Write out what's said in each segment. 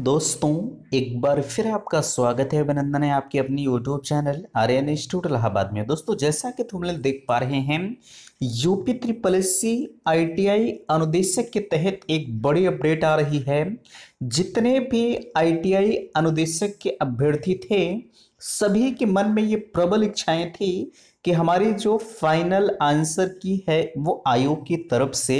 दोस्तों एक बार फिर आपका स्वागत है अभिनंदन है आपके अपनी YouTube channel Aryan institute Allahabad में दोस्तों जैसा कि तुम लोग देख पा रहे हैं यूपी ट्रिपल सी आई अनुदेशक के तहत एक बड़ी अपडेट आ रही है जितने भी आईटीआई अनुदेशक के अभ्यर्थी थे सभी के मन में ये प्रबल इच्छाएं थी कि हमारी जो फाइनल आंसर की है वो आयोग की तरफ से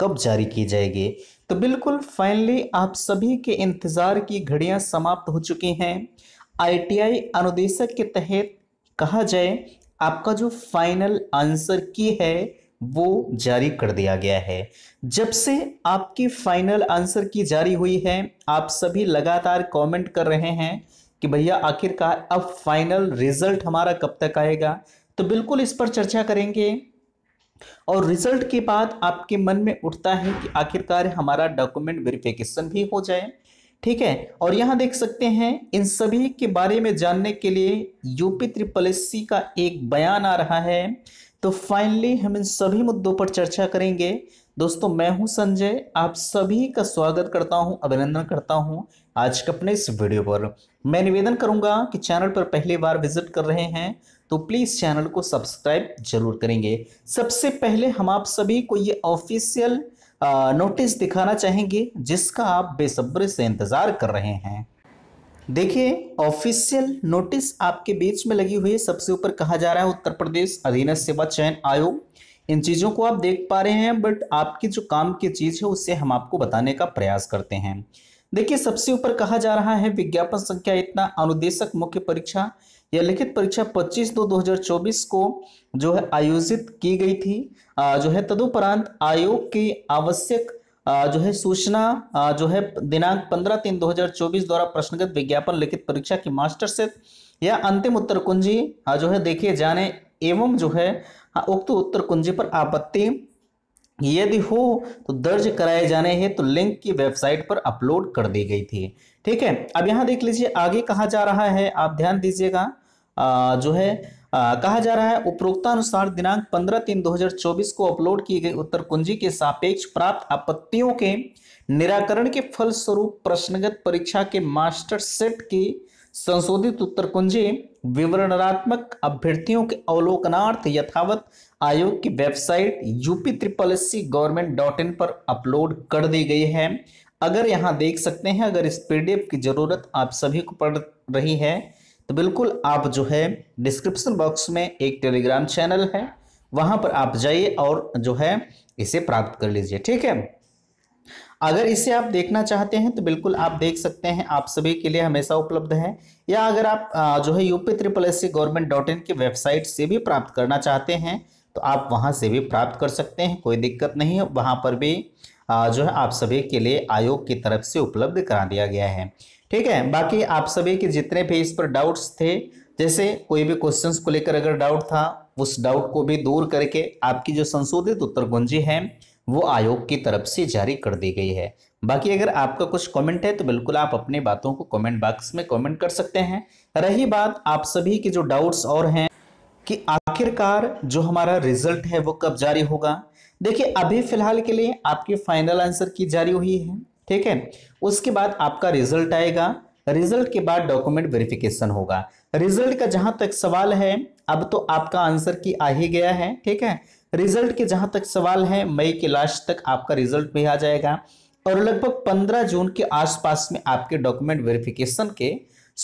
कब जारी की जाएगी तो बिल्कुल फाइनली आप सभी के इंतज़ार की घड़ियां समाप्त हो चुकी हैं आईटीआई अनुदेशक के तहत कहा जाए आपका जो फाइनल आंसर की है वो जारी कर दिया गया है जब से आपकी फाइनल आंसर की जारी हुई है आप सभी लगातार कमेंट कर रहे हैं कि भैया आखिरकार अब फाइनल रिजल्ट हमारा कब तक आएगा तो बिल्कुल इस पर चर्चा करेंगे और रिजल्ट के बाद आपके मन में उठता है कि आखिरकार हमारा डॉक्यूमेंट वेरिफिकेशन भी हो जाए ठीक है और यहाँ देख सकते हैं इन सभी के बारे में जानने के लिए यूपी त्रिपल एस का एक बयान आ रहा है तो फाइनली हम इन सभी मुद्दों पर चर्चा करेंगे दोस्तों मैं हूं संजय आप सभी का स्वागत करता हूं अभिनंदन करता हूं आज के अपने इस वीडियो पर मैं निवेदन करूंगा कि चैनल पर पहली बार विजिट कर रहे हैं तो प्लीज़ चैनल को सब्सक्राइब जरूर करेंगे सबसे पहले हम आप सभी को ये ऑफिशियल नोटिस दिखाना चाहेंगे जिसका आप बेसब्री से इंतज़ार कर रहे हैं देखिए ऑफिशियल नोटिस आपके बीच में लगी हुई है सबसे ऊपर कहा जा रहा है उत्तर प्रदेश अधीन सेवा चयन आयोग इन चीज़ों को आप देख पा रहे हैं बट आपकी जो काम की चीज़ है उससे हम आपको बताने का प्रयास करते हैं देखिए सबसे ऊपर कहा जा रहा है विज्ञापन संख्या इतना अनुदेशक मुख्य परीक्षा या लिखित परीक्षा 25 दो 2024 को जो है आयोजित की गई थी जो है तदुपरांत आयोग की आवश्यक जो है सूचना जो है दिनांक पंद्रह तीन 2024 द्वारा प्रश्नगत विज्ञापन लिखित परीक्षा की मास्टर से या अंतिम उत्तर कुंजी जो है देखिए जाने एवं जो है उक्त उत्तर कुंजी पर आपत्ति यदि हो तो दर्ज कराए जाने हैं तो लिंक की वेबसाइट पर अपलोड कर दी गई थी ठीक है अब यहाँ देख लीजिए आगे कहा जा रहा है आप ध्यान दीजिएगा जो है आ, कहा जा रहा है उपरोक्तानुसार दिनांक 15 तीन 2024 को अपलोड की गई उत्तर कुंजी के सापेक्ष प्राप्त आपत्तियों के निराकरण के फलस्वरूप प्रश्नगत परीक्षा के मास्टर सेट की संशोधित उत्तर कुंजी विवरणात्मक अभ्यर्थियों के अवलोकनार्थ यथावत आयोग की website UP triple S C government dot in पर अपलोड कर दी गई है अगर यहाँ देख सकते हैं अगर इस पीडीएफ की ज़रूरत आप सभी को पड़ रही है तो बिल्कुल आप जो है डिस्क्रिप्शन बॉक्स में एक टेलीग्राम चैनल है वहां पर आप जाइए और जो है इसे प्राप्त कर लीजिए ठीक है अगर इसे आप देखना चाहते हैं तो बिल्कुल आप देख सकते हैं आप सभी के लिए हमेशा उपलब्ध है या अगर आप जो है UP triple S C government dot in की वेबसाइट से भी प्राप्त करना चाहते हैं तो आप वहां से भी प्राप्त कर सकते हैं कोई दिक्कत नहीं है वहां पर भी जो है आप सभी के लिए आयोग की तरफ से उपलब्ध करा दिया गया है ठीक है बाकी आप सभी के जितने भी इस पर डाउट्स थे जैसे कोई भी क्वेश्चंस को लेकर अगर डाउट था उस डाउट को भी दूर करके आपकी जो संशोधित उत्तर कुंजी है वो आयोग की तरफ से जारी कर दी गई है बाकी अगर आपका कुछ कमेंट है तो बिल्कुल आप अपनी बातों को कमेंट बॉक्स में कमेंट कर सकते हैं रही बात आप सभी के जो डाउट्स और हैं कि आखिरकार जो हमारा रिजल्ट है वो कब जारी होगा देखिए अभी फिलहाल के लिए आपकी फाइनल आंसर की जारी हुई है ठीक है उसके बाद आपका रिजल्ट आएगा रिजल्ट के बाद डॉक्यूमेंट वेरिफिकेशन होगा रिजल्ट का जहां तक सवाल है अब तो आपका आंसर की आ ही गया है ठीक है रिजल्ट के जहां तक सवाल है मई के लास्ट तक आपका रिजल्ट भी आ जाएगा और लगभग 15 जून के आसपास में आपके डॉक्यूमेंट वेरिफिकेशन के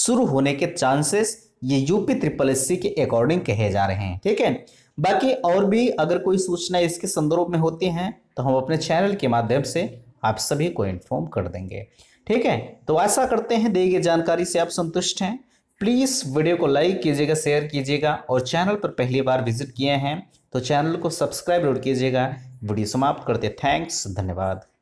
शुरू होने के चांसेस ये यूपी ट्रिपल एस के अकॉर्डिंग कहे जा रहे हैं ठीक है बाकी और भी अगर कोई सूचना इसके संदर्भ में होती है तो हम अपने चैनल के माध्यम से आप सभी को इन्फॉर्म कर देंगे ठीक है तो ऐसा करते हैं दी जानकारी से आप संतुष्ट हैं प्लीज़ वीडियो को लाइक कीजिएगा शेयर कीजिएगा और चैनल पर पहली बार विजिट किए हैं तो चैनल को सब्सक्राइब जरूर कीजिएगा वीडियो समाप्त करते थैंक्स धन्यवाद